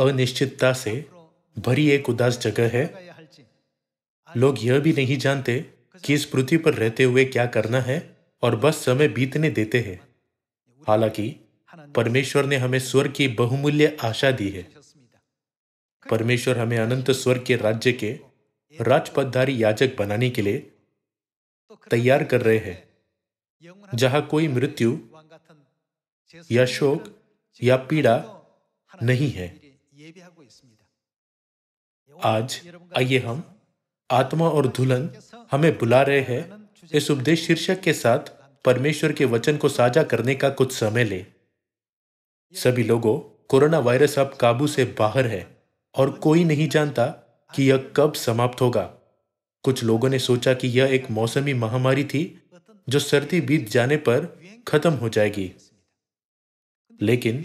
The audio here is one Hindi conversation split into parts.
अनिश्चितता से भरी एक उदास जगह है लोग यह भी नहीं जानते कि इस पृथ्वी पर रहते हुए क्या करना है और बस समय बीतने देते हैं हालांकि परमेश्वर ने हमें स्वर्ग की बहुमूल्य आशा दी है परमेश्वर हमें अनंत स्वर्ग के राज्य के राजपदधारी याजक बनाने के लिए तैयार कर रहे हैं जहां कोई मृत्यु या शोक या पीड़ा नहीं है आज आइए हम आत्मा और दुल्हन हमें बुला रहे हैं इस उपदेश शीर्षक के साथ परमेश्वर के वचन को साझा करने का कुछ समय ले सभी लोगों कोरोना वायरस अब काबू से बाहर है और कोई नहीं जानता कि यह कब समाप्त होगा कुछ लोगों ने सोचा कि यह एक मौसमी महामारी थी जो सर्दी बीत जाने पर खत्म हो जाएगी लेकिन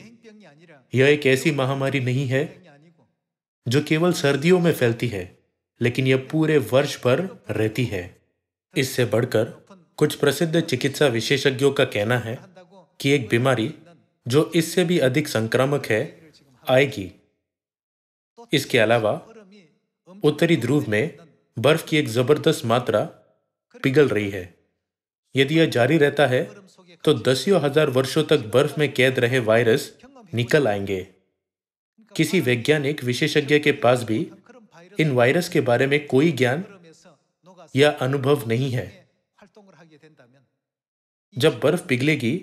यह एक ऐसी महामारी नहीं है जो केवल सर्दियों में फैलती है लेकिन यह पूरे वर्ष भर रहती है इससे बढ़कर कुछ प्रसिद्ध चिकित्सा विशेषज्ञों का कहना है कि एक बीमारी जो इससे भी अधिक संक्रामक है आएगी इसके अलावा उत्तरी ध्रुव में बर्फ की एक जबरदस्त मात्रा पिघल रही है यदि यह जारी रहता है तो दसियों हजार वर्षों तक बर्फ में कैद रहे वायरस निकल आएंगे किसी वैज्ञानिक विशेषज्ञ के पास भी इन वायरस के बारे में कोई ज्ञान या अनुभव नहीं है जब बर्फ पिघलेगी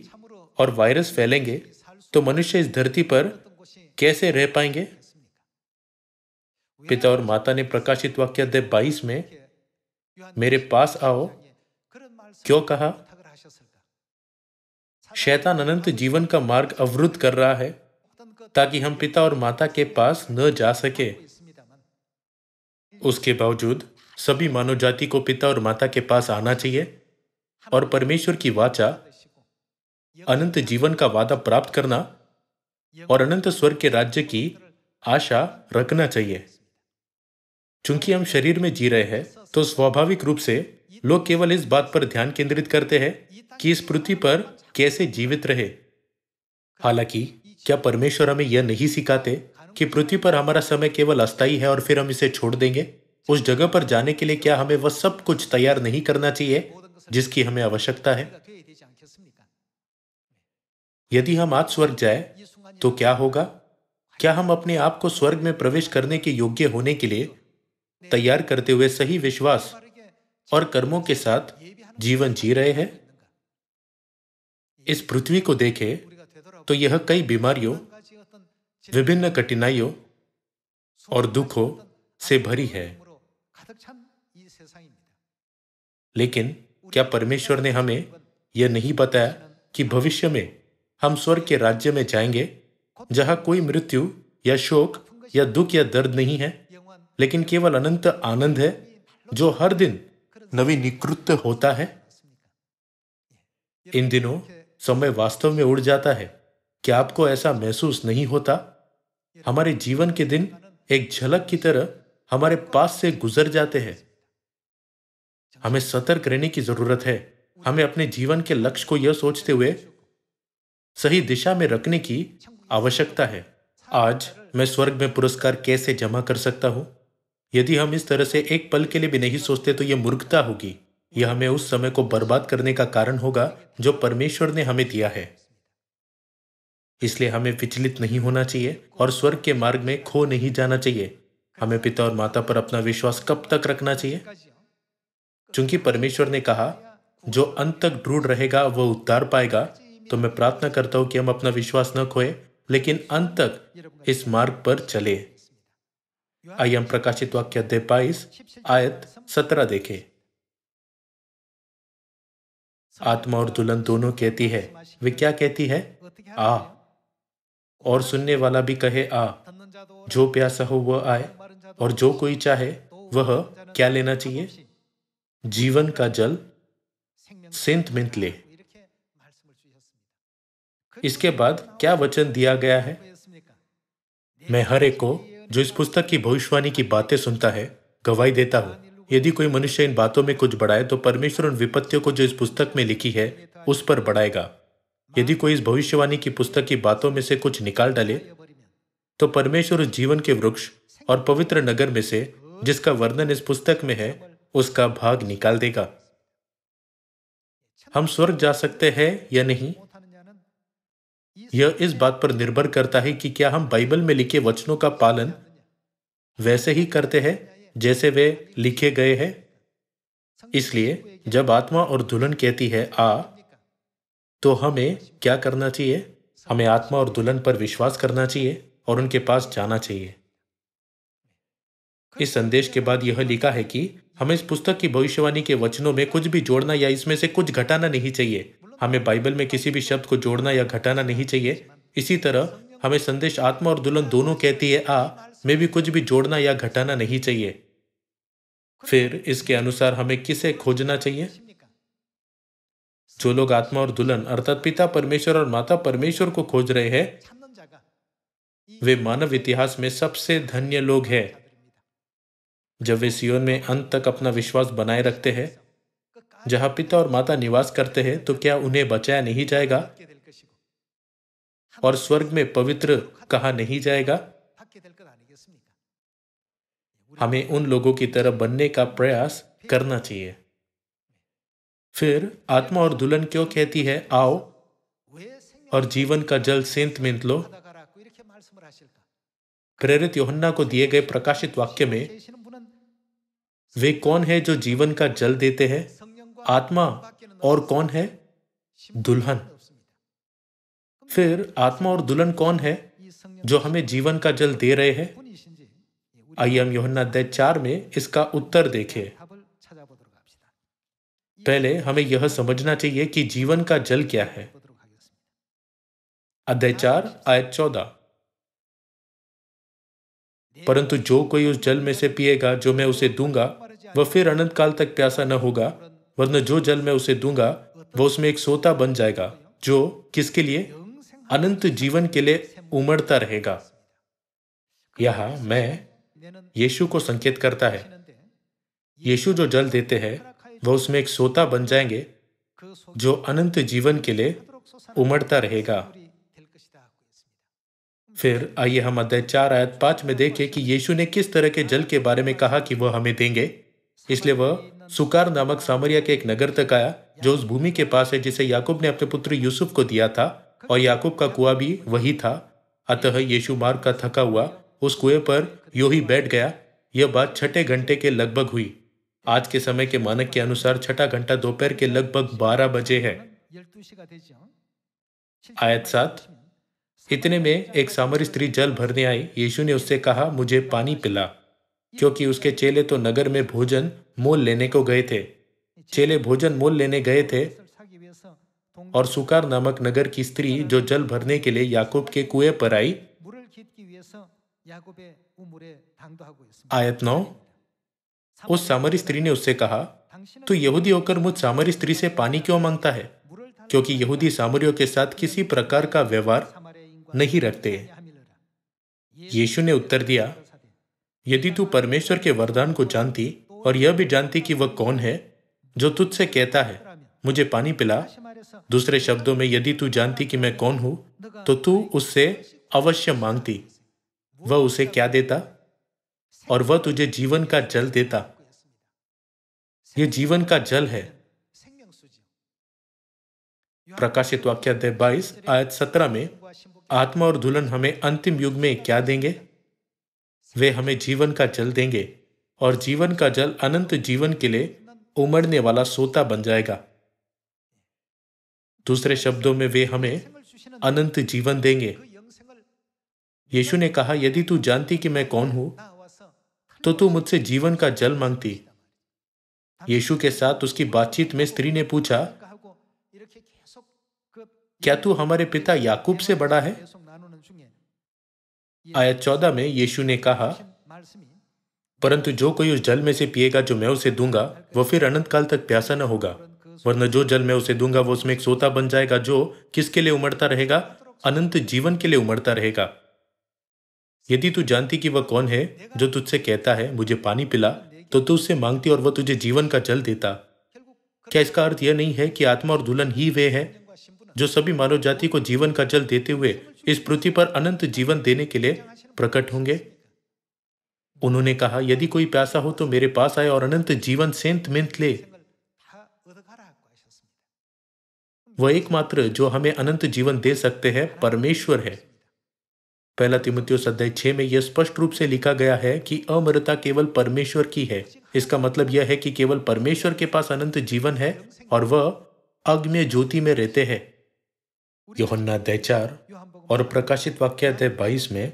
और वायरस फैलेंगे तो मनुष्य इस धरती पर कैसे रह पाएंगे पिता और माता ने प्रकाशित वाक्याध्याय बाईस में मेरे पास आओ क्यों कहा शैतान अनंत जीवन का मार्ग अवरुद्ध कर रहा है ताकि हम पिता और माता के पास न जा सके उसके बावजूद सभी मानव जाति को पिता और माता के पास आना चाहिए और परमेश्वर की वाचा अनंत जीवन का वादा प्राप्त करना और अनंत स्वर के राज्य की आशा रखना चाहिए चूंकि हम शरीर में जी रहे हैं तो स्वाभाविक रूप से लोग केवल इस बात पर ध्यान केंद्रित करते हैं कि इस पृथ्वी पर कैसे जीवित रहे हालांकि क्या परमेश्वर हमें यह नहीं सिखाते कि पृथ्वी पर हमारा समय केवल अस्थायी है और फिर हम इसे छोड़ देंगे उस जगह पर जाने के लिए क्या हमें वह सब कुछ तैयार नहीं करना चाहिए जिसकी हमें आवश्यकता है यदि हम आज स्वर्ग जाए तो क्या होगा क्या हम अपने आप को स्वर्ग में प्रवेश करने के योग्य होने के लिए तैयार करते हुए सही विश्वास और कर्मों के साथ जीवन जी रहे हैं इस पृथ्वी को देखें तो यह कई बीमारियों विभिन्न कठिनाइयों और दुखों से भरी है लेकिन क्या परमेश्वर ने हमें यह नहीं बताया कि भविष्य में हम स्वर्ग के राज्य में जाएंगे जहां कोई मृत्यु या शोक या दुख या दर्द नहीं है लेकिन केवल अनंत आनंद है जो हर दिन नवीनीकृत होता है इन दिनों समय वास्तव में उड़ जाता है क्या आपको ऐसा महसूस नहीं होता हमारे जीवन के दिन एक झलक की तरह हमारे पास से गुजर जाते हैं हमें सतर्क रहने की जरूरत है हमें अपने जीवन के लक्ष्य को यह सोचते हुए सही दिशा में रखने की आवश्यकता है आज मैं स्वर्ग में पुरस्कार कैसे जमा कर सकता हूं यदि हम इस तरह से एक पल के लिए भी नहीं सोचते तो यह मूर्खता होगी यह हमें उस समय को बर्बाद करने का कारण होगा जो परमेश्वर ने हमें दिया है इसलिए हमें विचलित नहीं होना चाहिए और स्वर्ग के मार्ग में खो नहीं जाना चाहिए हमें पिता और माता पर अपना विश्वास कब तक रखना चाहिए चूंकि परमेश्वर ने कहा जो अंत तक ढूंढ रहेगा वह उद्धार पाएगा तो मैं प्रार्थना करता हूं कि हम अपना विश्वास न खोए लेकिन अंत तक इस मार्ग पर चले आइए हम प्रकाशित वाक्य अध्याय बाईस आयत सत्रह देखे आत्मा और दुल्हन दोनों कहती है वे क्या कहती है आ और सुनने वाला भी कहे आ जो प्यासा हो वह आए और जो कोई चाहे वह क्या लेना चाहिए जीवन का जल मिंत ले इसके बाद क्या वचन दिया गया है मैं हर एक को जो इस पुस्तक की भविष्यवाणी की बातें सुनता है गवाही देता हूँ यदि कोई मनुष्य इन बातों में कुछ बढ़ाए तो परमेश्वर उन विपत्तियों को जो इस पुस्तक में लिखी है उस पर बढ़ाएगा यदि कोई इस भविष्यवाणी की पुस्तक की बातों में से कुछ निकाल डाले तो परमेश्वर उस जीवन के वृक्ष और पवित्र नगर में से जिसका वर्णन इस पुस्तक में है उसका भाग निकाल देगा हम स्वर्ग जा सकते हैं या नहीं यह इस बात पर निर्भर करता है कि क्या हम बाइबल में लिखे वचनों का पालन वैसे ही करते हैं जैसे वे लिखे गए हैं इसलिए जब आत्मा और दुल्हन कहती है आ तो हमें क्या करना चाहिए हमें आत्मा और दुल्हन पर विश्वास करना चाहिए और उनके पास जाना चाहिए इस संदेश के बाद यह लिखा है कि हमें इस पुस्तक की भविष्यवाणी के वचनों में कुछ भी जोड़ना या इसमें से कुछ घटाना नहीं चाहिए हमें बाइबल में किसी भी शब्द को जोड़ना या घटाना नहीं चाहिए इसी तरह हमें संदेश आत्मा और दुल्हन दोनों कहती है आ में भी कुछ भी जोड़ना या घटाना नहीं चाहिए फिर इसके अनुसार हमें किसे खोजना चाहिए जो लोग आत्मा और दुल्हन अर्थात पिता परमेश्वर और माता परमेश्वर को खोज रहे हैं वे मानव इतिहास में सबसे धन्य लोग हैं जब वे सियोन में अंत तक अपना विश्वास बनाए रखते हैं जहां पिता और माता निवास करते हैं तो क्या उन्हें बचाया नहीं जाएगा और स्वर्ग में पवित्र कहा नहीं जाएगा हमें उन लोगों की तरह बनने का प्रयास करना चाहिए फिर आत्मा और दुल्हन क्यों कहती है आओ और जीवन का जल सेंत मिंत लो प्रेरित योहन्ना को दिए गए प्रकाशित वाक्य में वे कौन है जो जीवन का जल देते हैं आत्मा और कौन है दुल्हन फिर आत्मा और दुल्हन कौन है जो हमें जीवन का जल दे रहे हैं आइए हम योहन्ना दे चार में इसका उत्तर देखें पहले हमें यह समझना चाहिए कि जीवन का जल क्या है अध्याय चार आयत चौदह परंतु जो कोई उस जल में से पिएगा जो मैं उसे दूंगा वह फिर अनंत काल तक प्यासा न होगा वरना जो जल मैं उसे दूंगा वह उसमें एक सोता बन जाएगा जो किसके लिए अनंत जीवन के लिए उमड़ता रहेगा यह मैं यीशु को संकेत करता है यीशु जो जल देते हैं वह उसमें एक सोता बन जाएंगे जो अनंत जीवन के लिए उमड़ता रहेगा फिर आइए हम अध्याय चार आयत पांच में देखें कि यीशु ने किस तरह के जल के बारे में कहा कि वह हमें देंगे इसलिए वह सुकार नामक सामरिया के एक नगर तक आया जो उस भूमि के पास है जिसे याकूब ने अपने पुत्र यूसुफ को दिया था और याकूब का कुआ भी वही था अतः यीशु मार्ग का थका हुआ उस कुएं पर यो ही बैठ गया यह बात छठे घंटे के लगभग हुई आज के समय के मानक के अनुसार छठा घंटा दोपहर के लगभग बारह बजे है आयत सात इतने में एक सामरी स्त्री जल भरने आई यीशु ने उससे कहा मुझे पानी पिला क्योंकि उसके चेले तो नगर में भोजन मोल लेने को गए थे चेले भोजन मोल लेने गए थे और सुकार नामक नगर की स्त्री जो जल भरने के लिए याकूब के कुएं पर आई आयत नौ उस सामरी स्त्री ने उससे कहा तू यहूदी होकर मुझ सामरी स्त्री से पानी क्यों मांगता है क्योंकि यहूदी सामरियों के साथ किसी प्रकार का व्यवहार नहीं रखते यीशु ने उत्तर दिया यदि तू परमेश्वर के वरदान को जानती और यह भी जानती कि वह कौन है जो तुझसे कहता है मुझे पानी पिला दूसरे शब्दों में यदि तू जानती कि मैं कौन हूं तो तू उससे अवश्य मांगती वह उसे क्या देता और वह तुझे जीवन का जल देता ये जीवन का जल है प्रकाशित वाक्याध्याय बाईस आयत सत्रह में आत्मा और दुल्हन हमें अंतिम युग में क्या देंगे वे हमें जीवन का जल देंगे और जीवन का जल अनंत जीवन के लिए उमड़ने वाला सोता बन जाएगा दूसरे शब्दों में वे हमें अनंत जीवन देंगे यीशु ने कहा यदि तू जानती कि मैं कौन हूं तो तू मुझसे जीवन का जल मांगती यीशु के साथ उसकी बातचीत में स्त्री ने पूछा क्या तू हमारे पिता याकूब से बड़ा है आयत चौदह में यीशु ने कहा परंतु जो कोई उस जल में से पिएगा जो मैं उसे दूंगा वह फिर अनंत काल तक प्यासा न होगा वरना जो जल मैं उसे दूंगा वो उसमें एक सोता बन जाएगा जो किसके लिए उमड़ता रहेगा अनंत जीवन के लिए उमड़ता रहेगा यदि तू जानती कि वह कौन है जो तुझसे कहता है मुझे पानी पिला तो तू उससे मांगती और वह तुझे जीवन का जल देता क्या इसका अर्थ यह नहीं है कि आत्मा और दुल्हन ही वे हैं जो सभी मानव जाति को जीवन का जल देते हुए इस पृथ्वी पर अनंत जीवन देने के लिए प्रकट होंगे उन्होंने कहा यदि कोई प्यासा हो तो मेरे पास आए और अनंत जीवन सेंत मिंत ले वह एकमात्र जो हमें अनंत जीवन दे सकते हैं परमेश्वर है पहला तिमुत्योस अध्याय छः में यह स्पष्ट रूप से लिखा गया है कि अमरता केवल परमेश्वर की है इसका मतलब यह है कि केवल परमेश्वर के पास अनंत जीवन है और वह अग्नि ज्योति में रहते हैं योहन्ना अध्याय चार और प्रकाशित वाक्य अध्याय बाईस में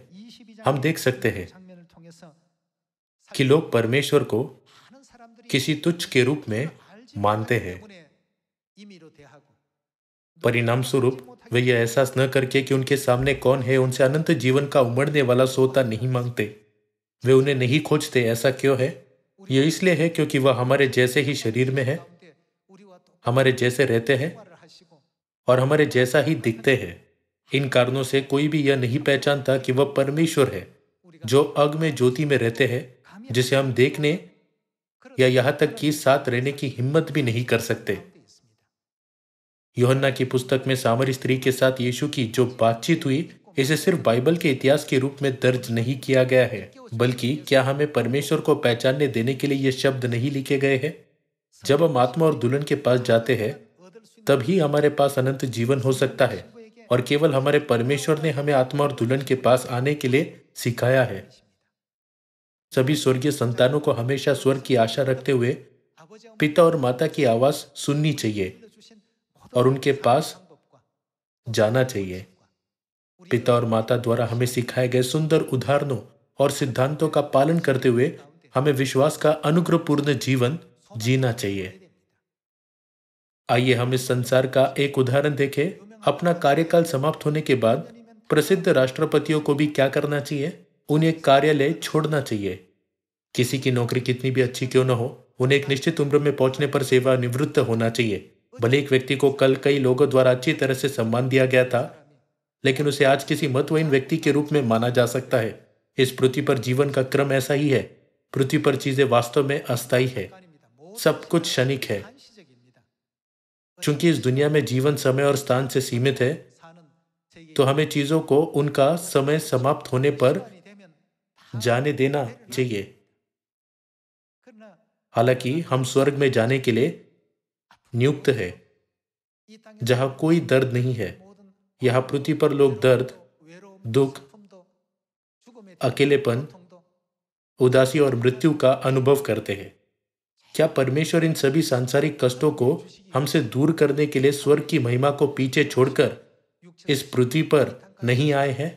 हम देख सकते हैं कि लोग परमेश्वर को किसी तुच्छ के रूप में मानते हैं परिणाम स्वरूप वे यह एहसास न करके कि उनके सामने कौन है उनसे अनंत जीवन का उमड़ने वाला सोता नहीं मांगते वे उन्हें नहीं खोजते ऐसा क्यों है ये इसलिए है क्योंकि वह हमारे जैसे ही शरीर में है हमारे जैसे रहते हैं और हमारे जैसा ही दिखते हैं इन कारणों से कोई भी यह नहीं पहचानता कि वह परमेश्वर है जो अग में ज्योति में रहते हैं जिसे हम देखने या यहाँ तक कि साथ रहने की हिम्मत भी नहीं कर सकते योहन्ना की पुस्तक में सामर स्त्री के साथ यीशु की जो बातचीत हुई इसे सिर्फ बाइबल के इतिहास के रूप में दर्ज नहीं किया गया है बल्कि क्या हमें परमेश्वर को पहचानने देने के लिए ये शब्द नहीं लिखे गए हैं जब हम आत्मा और दुल्हन के पास जाते हैं तब ही हमारे पास अनंत जीवन हो सकता है और केवल हमारे परमेश्वर ने हमें आत्मा और दुल्हन के पास आने के लिए सिखाया है सभी स्वर्गीय संतानों को हमेशा स्वर्ग की आशा रखते हुए पिता और माता की आवाज सुननी चाहिए और उनके पास जाना चाहिए पिता और माता द्वारा हमें सिखाए गए सुंदर उदाहरणों और सिद्धांतों का पालन करते हुए हमें विश्वास का अनुग्रहपूर्ण जीवन जीना चाहिए आइए हम इस संसार का एक उदाहरण देखें अपना कार्यकाल समाप्त होने के बाद प्रसिद्ध राष्ट्रपतियों को भी क्या करना चाहिए उन्हें कार्यालय छोड़ना चाहिए किसी की नौकरी कितनी भी अच्छी क्यों न हो उन्हें एक निश्चित उम्र में पहुंचने पर सेवा निवृत्त होना चाहिए भले एक व्यक्ति को कल कई लोगों द्वारा अच्छी तरह से सम्मान दिया गया था लेकिन उसे आज किसी महत्वहीन व्यक्ति के रूप में माना जा सकता है इस पृथ्वी पर जीवन का क्रम ऐसा ही है पृथ्वी पर चीजें वास्तव में अस्थायी है सब कुछ क्षणिक है चूंकि इस दुनिया में जीवन समय और स्थान से सीमित है तो हमें चीजों को उनका समय समाप्त होने पर जाने देना चाहिए हालांकि हम स्वर्ग में जाने के लिए नियुक्त है जहां कोई दर्द नहीं है यहां पृथ्वी पर लोग दर्द दुख अकेलेपन उदासी और मृत्यु का अनुभव करते हैं क्या परमेश्वर इन सभी सांसारिक कष्टों को हमसे दूर करने के लिए स्वर्ग की महिमा को पीछे छोड़कर इस पृथ्वी पर नहीं आए हैं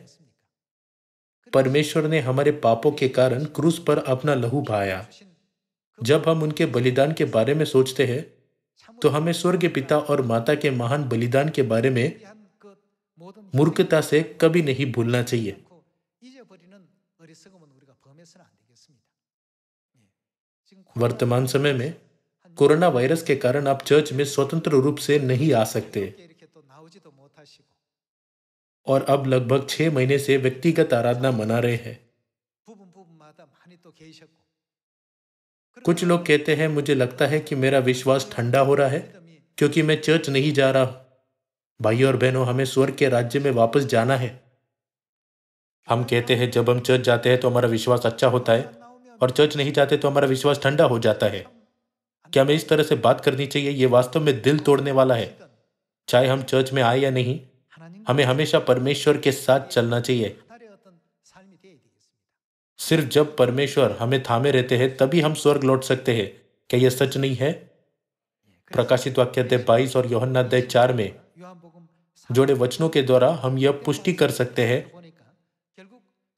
परमेश्वर ने हमारे पापों के कारण क्रूस पर अपना लहू बहाया जब हम उनके बलिदान के बारे में सोचते हैं तो हमें स्वर्ग पिता और माता के महान बलिदान के बारे में मूर्खता से कभी नहीं भूलना चाहिए वर्तमान समय में कोरोना वायरस के कारण आप चर्च में स्वतंत्र रूप से नहीं आ सकते और अब लगभग छह महीने से व्यक्तिगत आराधना मना रहे हैं कुछ लोग कहते हैं मुझे लगता है कि मेरा विश्वास ठंडा हो रहा है क्योंकि मैं चर्च नहीं जा रहा हूं भाई और बहनों हमें स्वर्ग के राज्य में वापस जाना है हम कहते हैं जब हम चर्च जाते हैं तो हमारा विश्वास अच्छा होता है और चर्च नहीं जाते तो हमारा विश्वास ठंडा हो जाता है क्या हमें इस तरह से बात करनी चाहिए ये वास्तव में दिल तोड़ने वाला है चाहे हम चर्च में आए या नहीं हमें हमेशा परमेश्वर के साथ चलना चाहिए सिर्फ जब परमेश्वर हमें थामे रहते हैं तभी हम स्वर्ग लौट सकते हैं क्या यह सच नहीं है प्रकाशित वाक्य अध्याय बाईस और योहन्ना अध्याय चार में जोड़े वचनों के द्वारा हम यह पुष्टि कर सकते हैं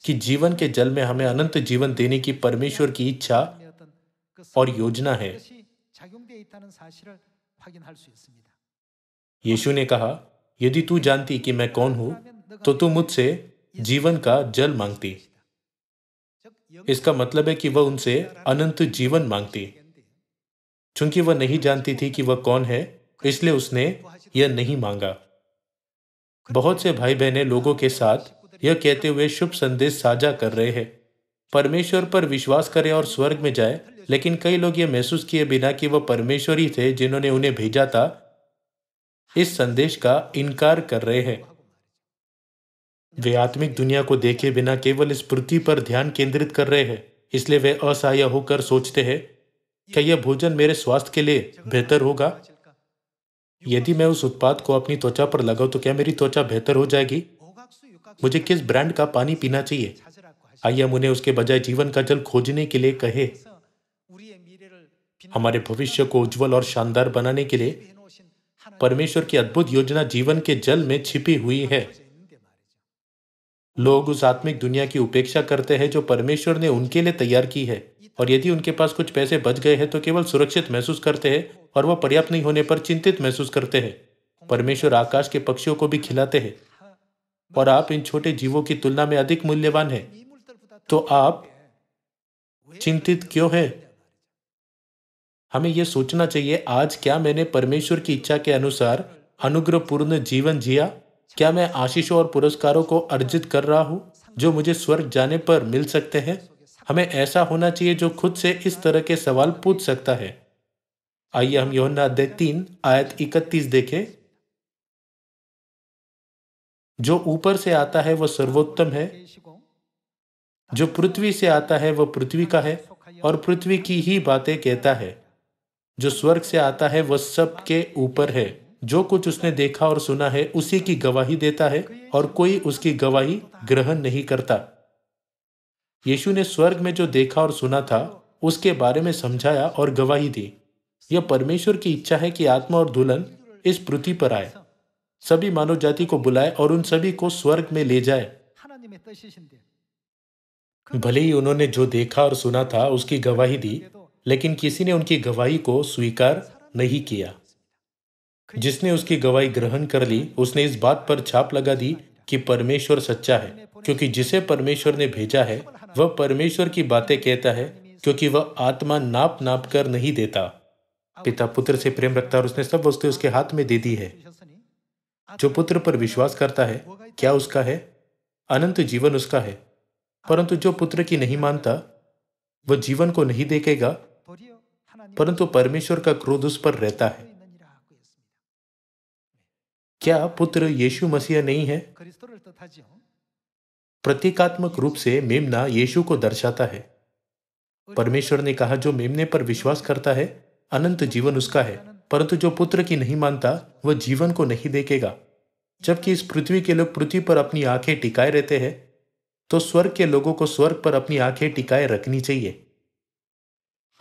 कि जीवन के जल में हमें अनंत जीवन देने की परमेश्वर की इच्छा और योजना है यीशु ने कहा यदि तू जानती कि मैं कौन हूं तो तू मुझसे जीवन का जल मांगती इसका मतलब है कि वह उनसे अनंत जीवन मांगती चूंकि वह नहीं जानती थी कि वह कौन है इसलिए उसने यह नहीं मांगा बहुत से भाई बहने लोगों के साथ यह कहते हुए शुभ संदेश साझा कर रहे हैं परमेश्वर पर विश्वास करें और स्वर्ग में जाए लेकिन कई लोग यह महसूस किए बिना कि वह परमेश्वर ही थे जिन्होंने उन्हें भेजा था इस संदेश का इनकार कर रहे हैं वे आत्मिक दुनिया को देखे बिना केवल इस पृथ्वी पर ध्यान केंद्रित कर रहे हैं इसलिए वे असहाय होकर सोचते हैं क्या यह भोजन मेरे स्वास्थ्य के लिए बेहतर होगा यदि मैं उस उत्पाद को अपनी त्वचा पर लगाऊं तो क्या मेरी त्वचा बेहतर हो जाएगी मुझे किस ब्रांड का पानी पीना चाहिए आइए हम उन्हें उसके बजाय जीवन का जल खोजने के लिए कहे हमारे भविष्य को उज्जवल और शानदार बनाने के लिए परमेश्वर की अद्भुत योजना जीवन के जल में छिपी हुई है लोग उस आत्मिक दुनिया की उपेक्षा करते हैं जो परमेश्वर ने उनके लिए तैयार की है और यदि उनके पास कुछ पैसे बच गए हैं तो केवल सुरक्षित महसूस करते हैं और वह पर्याप्त नहीं होने पर चिंतित महसूस करते हैं परमेश्वर आकाश के पक्षियों को भी खिलाते हैं और आप इन छोटे जीवों की तुलना में अधिक मूल्यवान हैं तो आप चिंतित क्यों हैं हमें यह सोचना चाहिए आज क्या मैंने परमेश्वर की इच्छा के अनुसार अनुग्रहपूर्ण जीवन जिया अच्छा। क्या मैं आशीषों और पुरस्कारों को अर्जित कर रहा हूँ जो मुझे स्वर्ग जाने पर मिल सकते हैं हमें ऐसा होना चाहिए जो खुद से इस तरह के सवाल पूछ सकता है आइए हम योना दे तीन आयत इकतीस देखें जो ऊपर से आता है वह सर्वोत्तम है जो पृथ्वी से आता है वह पृथ्वी का है और पृथ्वी की ही बातें कहता है जो स्वर्ग से आता है वह सबके ऊपर है जो कुछ उसने देखा और सुना है उसी की गवाही देता है और कोई उसकी गवाही ग्रहण नहीं करता यीशु ने स्वर्ग में जो देखा और सुना था उसके बारे में समझाया और गवाही दी यह परमेश्वर की इच्छा है कि आत्मा और दुल्हन इस पृथ्वी पर आए सभी मानव जाति को बुलाए और उन सभी को स्वर्ग में ले जाए भले ही उन्होंने जो देखा और सुना था उसकी गवाही दी लेकिन किसी ने उनकी गवाही को स्वीकार नहीं किया जिसने उसकी गवाही ग्रहण कर ली उसने इस बात पर छाप लगा दी कि परमेश्वर सच्चा है क्योंकि जिसे परमेश्वर ने भेजा है वह परमेश्वर की बातें कहता है क्योंकि वह आत्मा नाप नाप कर नहीं देता पिता पुत्र से प्रेम रखता और उसने सब वस्तु उसके हाथ में दे दी है जो पुत्र पर विश्वास करता है क्या उसका है अनंत जीवन उसका है परंतु जो पुत्र की नहीं मानता वह जीवन को नहीं देखेगा परंतु परमेश्वर का क्रोध उस पर रहता है क्या पुत्र यीशु मसीह नहीं है प्रतीकात्मक रूप से मेमना यीशु को दर्शाता है परमेश्वर ने कहा जो मेमने पर विश्वास करता है अनंत जीवन उसका है परंतु जो पुत्र की नहीं मानता वह जीवन को नहीं देखेगा जबकि इस पृथ्वी के लोग पृथ्वी पर अपनी आंखें टिकाए रहते हैं तो स्वर्ग के लोगों को स्वर्ग पर अपनी आंखें टिकाए रखनी चाहिए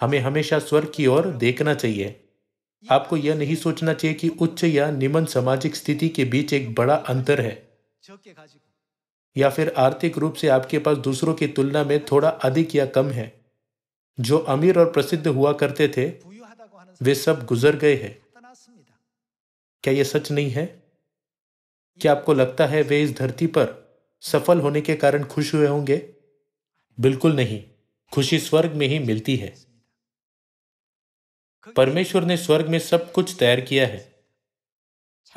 हमें हमेशा स्वर्ग की ओर देखना चाहिए आपको यह नहीं सोचना चाहिए कि उच्च या निम्न सामाजिक स्थिति के बीच एक बड़ा अंतर है या फिर आर्थिक रूप से आपके पास दूसरों की तुलना में थोड़ा अधिक या कम है जो अमीर और प्रसिद्ध हुआ करते थे वे सब गुजर गए हैं क्या यह सच नहीं है क्या आपको लगता है वे इस धरती पर सफल होने के कारण खुश हुए होंगे बिल्कुल नहीं खुशी स्वर्ग में ही मिलती है परमेश्वर ने स्वर्ग में सब कुछ तैयार किया है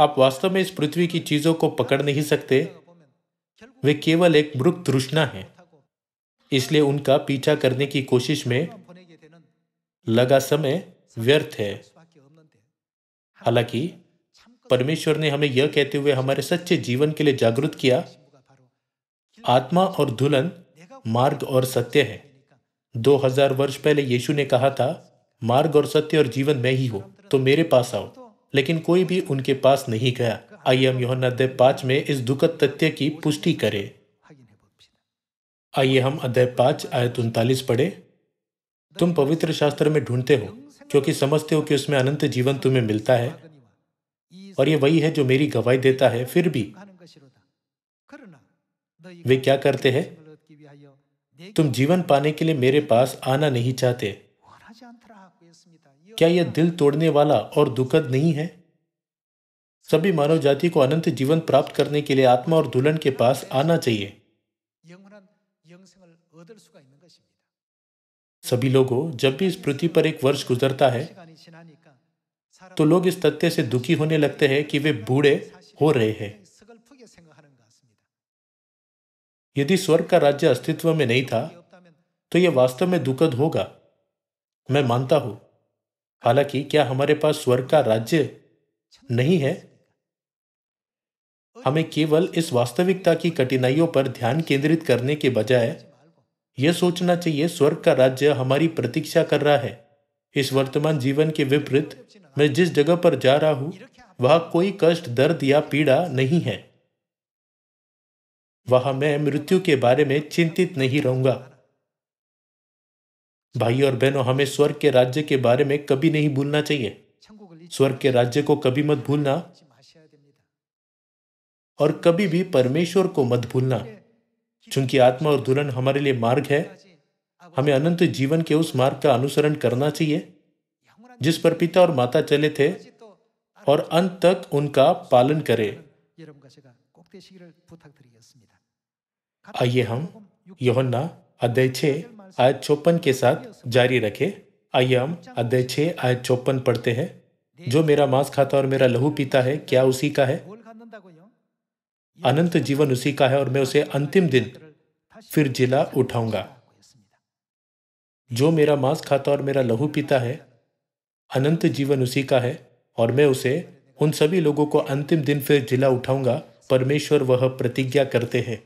आप वास्तव में इस पृथ्वी की चीजों को पकड़ नहीं सकते वे केवल एक मृत तृष्णा है इसलिए उनका पीछा करने की कोशिश में लगा समय व्यर्थ है हालांकि परमेश्वर ने हमें यह कहते हुए हमारे सच्चे जीवन के लिए जागृत किया आत्मा और दुल्हन मार्ग और सत्य है 2000 वर्ष पहले यीशु ने कहा था मार्ग और सत्य और जीवन मैं ही हूँ तो मेरे पास आओ लेकिन कोई भी उनके पास नहीं गया आइए हम योहन अध्याय पांच में इस दुखद तथ्य की पुष्टि करें आइए हम अध्याय पांच आयत उनतालीस पढ़े तुम पवित्र शास्त्र में ढूंढते हो क्योंकि समझते हो कि उसमें अनंत जीवन तुम्हें मिलता है और ये वही है जो मेरी गवाही देता है फिर भी वे क्या करते हैं तुम जीवन पाने के लिए मेरे पास आना नहीं चाहते क्या यह दिल तोड़ने वाला और दुखद नहीं है सभी मानव जाति को अनंत जीवन प्राप्त करने के लिए आत्मा और दुल्हन के पास आना चाहिए सभी लोगों जब भी इस पृथ्वी पर एक वर्ष गुजरता है तो लोग इस तथ्य से दुखी होने लगते हैं कि वे बूढ़े हो रहे हैं यदि स्वर्ग का राज्य अस्तित्व में नहीं था तो यह वास्तव में दुखद होगा मैं मानता हूं हालांकि क्या हमारे पास स्वर्ग का राज्य नहीं है हमें केवल इस वास्तविकता की कठिनाइयों पर ध्यान केंद्रित करने के बजाय यह सोचना चाहिए स्वर्ग का राज्य हमारी प्रतीक्षा कर रहा है इस वर्तमान जीवन के विपरीत मैं जिस जगह पर जा रहा हूं वह कोई कष्ट दर्द या पीड़ा नहीं है वहां मैं मृत्यु के बारे में चिंतित नहीं रहूंगा भाई और बहनों हमें स्वर्ग के राज्य के बारे में कभी नहीं भूलना चाहिए स्वर्ग के राज्य को कभी मत भूलना और कभी भी परमेश्वर को मत भूलना चूंकि आत्मा और दुल्हन हमारे लिए मार्ग है हमें अनंत जीवन के उस मार्ग का अनुसरण करना चाहिए जिस पर पिता और माता चले थे और अंत तक उनका पालन करें आइए हम योहन्ना अध्याय आयत चौपन के साथ जारी रखे आइए हम अध्याय छह आयत चौपन पढ़ते हैं जो मेरा मांस खाता और मेरा लहू पीता है क्या उसी का है अनंत जीवन उसी का है और मैं उसे अंतिम दिन फिर जिला उठाऊंगा जो मेरा मांस खाता और मेरा लहू पीता है अनंत जीवन उसी का है और मैं उसे उन सभी लोगों को अंतिम दिन फिर जिला उठाऊंगा परमेश्वर वह प्रतिज्ञा करते हैं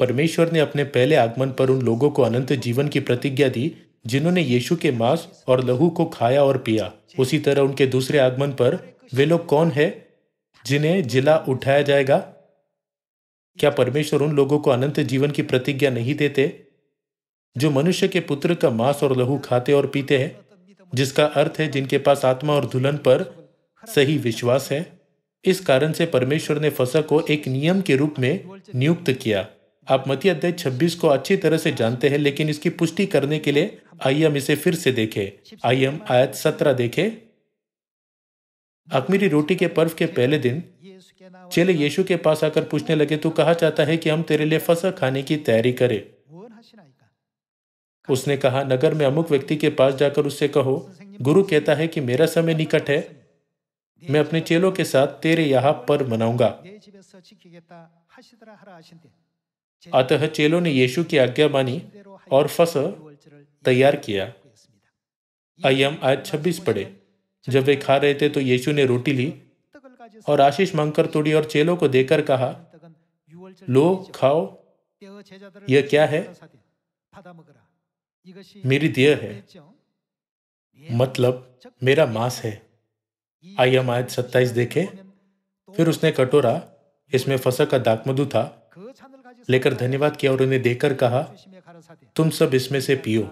परमेश्वर ने अपने पहले आगमन पर उन लोगों को अनंत जीवन की प्रतिज्ञा दी जिन्होंने यीशु के मांस और लहू को खाया और पिया उसी तरह उनके दूसरे आगमन पर वे लोग कौन है जिन्हें जिला उठाया जाएगा क्या परमेश्वर उन लोगों को अनंत जीवन की प्रतिज्ञा नहीं देते जो मनुष्य के पुत्र का मांस और लहू खाते और पीते हैं जिसका अर्थ है जिनके पास आत्मा और दुल्हन पर सही विश्वास है इस कारण से परमेश्वर ने फसा को एक नियम के रूप में नियुक्त किया आप मती अध्याय 26 को अच्छी तरह से जानते हैं लेकिन इसकी पुष्टि करने के लिए आइए हम इसे फिर से देखें आइए हम आयत सत्रह देखें अखमीरी रोटी के पर्व के पहले दिन चले यीशु के पास आकर पूछने लगे तू कहा चाहता है कि हम तेरे लिए फसल खाने की तैयारी करें उसने कहा नगर में अमुक व्यक्ति के पास जाकर उससे कहो गुरु कहता है कि मेरा समय निकट है मैं अपने चेलों के साथ तेरे यहाँ पर मनाऊंगा अतः चेलों ने यीशु की आज्ञा मानी और फसल तैयार किया अयम आज छब्बीस पड़े जब वे खा रहे थे तो यीशु ने रोटी ली और आशीष मांगकर तोड़ी और चेलों को देकर कहा लो खाओ यह क्या है मेरी देह है मतलब मेरा मांस है आइए हम आज सत्ताईस देखे फिर उसने कटोरा इसमें फसल का दाकमधु था लेकर धन्यवाद किया और उन्हें देकर कहा तुम सब इसमें से पियो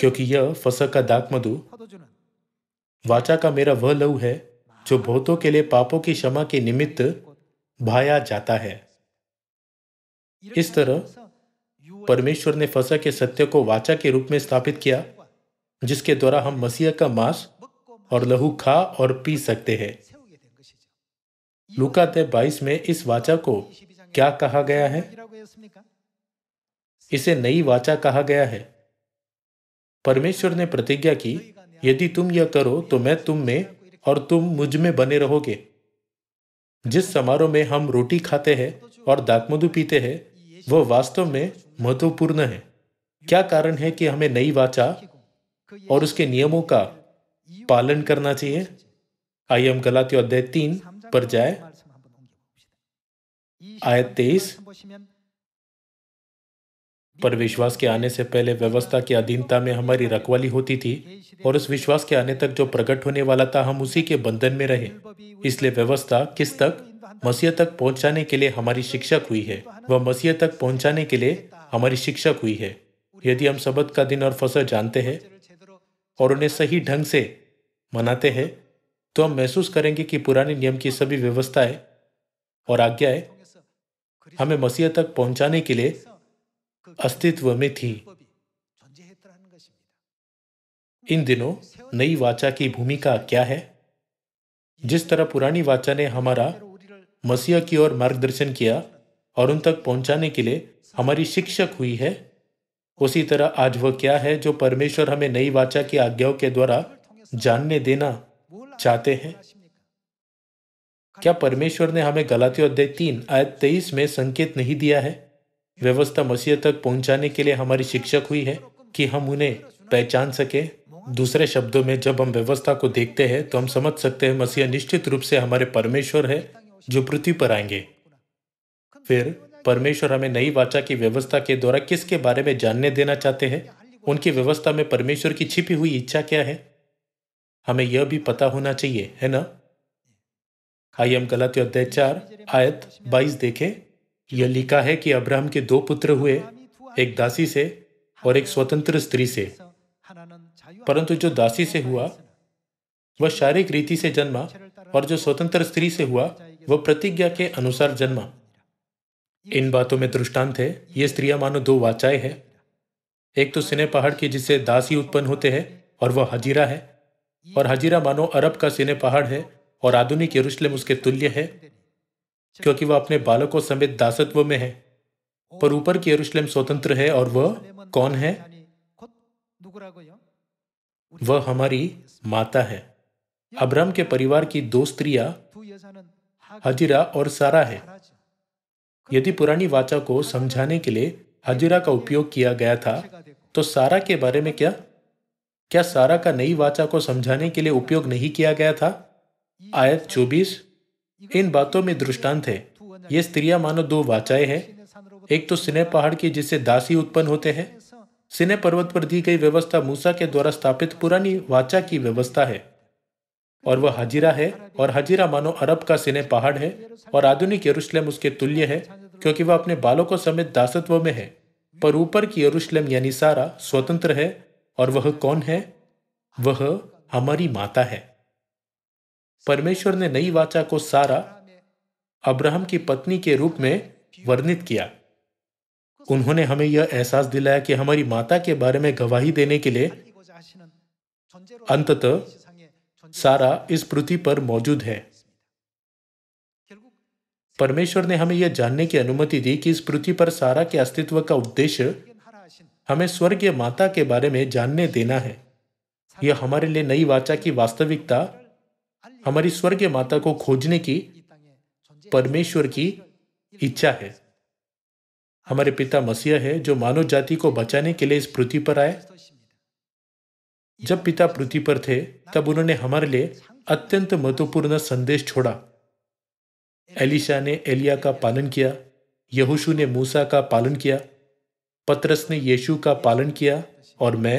क्योंकि यह फसह का दाक मधु वाचा का मेरा वह लहू है जो बहुतों के लिए पापों की क्षमा के निमित्त भाया जाता है इस तरह परमेश्वर ने फसा के सत्य को वाचा के रूप में स्थापित किया जिसके द्वारा हम मसीह का मांस और लहू खा और पी सकते हैं लुका तय बाईस में इस वाचा को क्या कहा गया है इसे नई वाचा कहा गया है परमेश्वर ने प्रतिज्ञा की यदि तुम यह करो तो मैं तुम में और तुम मुझ में बने रहोगे जिस समारोह में हम रोटी खाते हैं और दाकमधु पीते हैं वह वास्तव में महत्वपूर्ण है क्या कारण है कि हमें नई वाचा और उसके नियमों का पालन करना चाहिए आइए हम गलातियों अध्याय तीन पर जाए आयत तेईस पर विश्वास के आने से पहले व्यवस्था की अधीनता में हमारी रखवाली होती थी और उस विश्वास के आने तक जो प्रकट होने वाला था हम उसी के बंधन में रहे इसलिए व्यवस्था किस तक मसीह तक पहुंचाने के लिए हमारी शिक्षक हुई है वह मसीह तक पहुंचाने के लिए हमारी शिक्षक हुई है यदि हम सबक का दिन और फसल जानते हैं और उन्हें सही ढंग से मनाते हैं तो हम महसूस करेंगे कि पुराने नियम की सभी व्यवस्थाएं और आज्ञाएं हमें मसीह तक पहुंचाने के लिए अस्तित्व में थी इन दिनों नई वाचा की भूमिका क्या है जिस तरह पुरानी वाचा ने हमारा मसीह की ओर मार्गदर्शन किया और उन तक पहुंचाने के लिए हमारी शिक्षक हुई है उसी तरह आज वह क्या है जो परमेश्वर हमें नई वाचा की आज्ञाओं के द्वारा जानने देना चाहते हैं क्या परमेश्वर ने हमें गलाती अध्याय तीन आयत तेईस में संकेत नहीं दिया है व्यवस्था मसीह तक पहुंचाने के लिए हमारी शिक्षक हुई है कि हम उन्हें पहचान सके दूसरे शब्दों में जब हम व्यवस्था को देखते हैं तो हम समझ सकते हैं मसीह निश्चित रूप से हमारे परमेश्वर है जो पृथ्वी पर आएंगे फिर परमेश्वर हमें नई वाचा की व्यवस्था के द्वारा किसके बारे में जानने देना चाहते हैं उनकी व्यवस्था में परमेश्वर की छिपी हुई इच्छा क्या है हमें यह भी पता होना चाहिए है ना आइए हम गलत अध्याय चार आयत बाईस देखें यह लिखा है कि अब्राहम के दो पुत्र हुए एक दासी से और एक स्वतंत्र स्त्री से परंतु जो दासी से हुआ वह शारीरिक रीति से जन्मा और जो स्वतंत्र स्त्री से हुआ वह प्रतिज्ञा के अनुसार जन्मा इन बातों में दृष्टांत है ये स्त्रियां मानो दो वाचाएं हैं एक तो सिने पहाड़ की जिससे दासी उत्पन्न होते हैं और वह हजीरा है और हजीरा मानो अरब का सिने पहाड़ है और आधुनिक यरूशलेम उसके तुल्य है क्योंकि वह अपने बालकों समेत दासत्व में है पर ऊपर की यरूशलेम स्वतंत्र है और वह कौन है वह हमारी माता है अब्राम के परिवार की दो स्त्रियां हजीरा और सारा है यदि पुरानी वाचा को समझाने के लिए हजीरा का उपयोग किया गया था तो सारा के बारे में क्या क्या सारा का नई वाचा को समझाने के लिए उपयोग नहीं किया गया था आयत 24 इन बातों में दृष्टांत है ये स्त्रियां मानो दो वाचाएं हैं एक तो सिने पहाड़ की जिससे दासी उत्पन्न होते हैं सिने पर्वत पर दी गई व्यवस्था मूसा के द्वारा स्थापित पुरानी वाचा की व्यवस्था है और वह हजीरा है और हजीरा मानो अरब का सिने पहाड़ है और आधुनिक यरूशलेम उसके तुल्य है क्योंकि वह अपने बालों को समेत दासत्व में है पर ऊपर की यरूशलेम यानी सारा स्वतंत्र है और वह कौन है वह हमारी माता है परमेश्वर ने नई वाचा को सारा अब्राहम की पत्नी के रूप में वर्णित किया उन्होंने हमें यह एहसास दिलाया कि हमारी माता के बारे में गवाही देने के लिए अंततः सारा इस पृथ्वी पर मौजूद है परमेश्वर ने हमें यह जानने की अनुमति दी कि इस पृथ्वी पर सारा के अस्तित्व का उद्देश्य हमें स्वर्गीय माता के बारे में जानने देना है यह हमारे लिए नई वाचा की वास्तविकता हमारी स्वर्गीय माता को खोजने की परमेश्वर की इच्छा है हमारे पिता मसीह है जो मानव जाति को बचाने के लिए इस पृथ्वी पर आए जब पिता पृथ्वी पर थे तब उन्होंने हमारे लिए अत्यंत महत्वपूर्ण संदेश छोड़ा एलिशा ने एलिया का पालन किया यहूशु ने मूसा का पालन किया पत्रस ने यीशु का पालन किया और मैं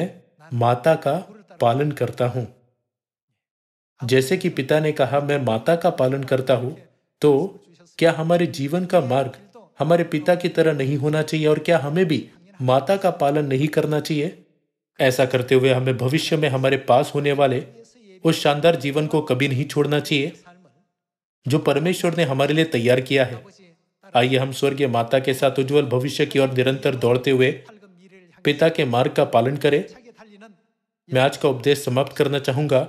माता का पालन करता हूं जैसे कि पिता ने कहा मैं माता का पालन करता हूँ तो क्या हमारे जीवन का मार्ग हमारे पिता की तरह नहीं होना चाहिए और क्या हमें भी माता का पालन नहीं करना चाहिए ऐसा करते हुए हमें भविष्य में हमारे पास होने वाले उस शानदार जीवन को कभी नहीं छोड़ना चाहिए जो परमेश्वर ने हमारे लिए तैयार किया है आइए हम स्वर्गीय माता के साथ उज्जवल भविष्य की ओर निरंतर दौड़ते हुए पिता के मार्ग का पालन करें मैं आज का उपदेश समाप्त करना चाहूंगा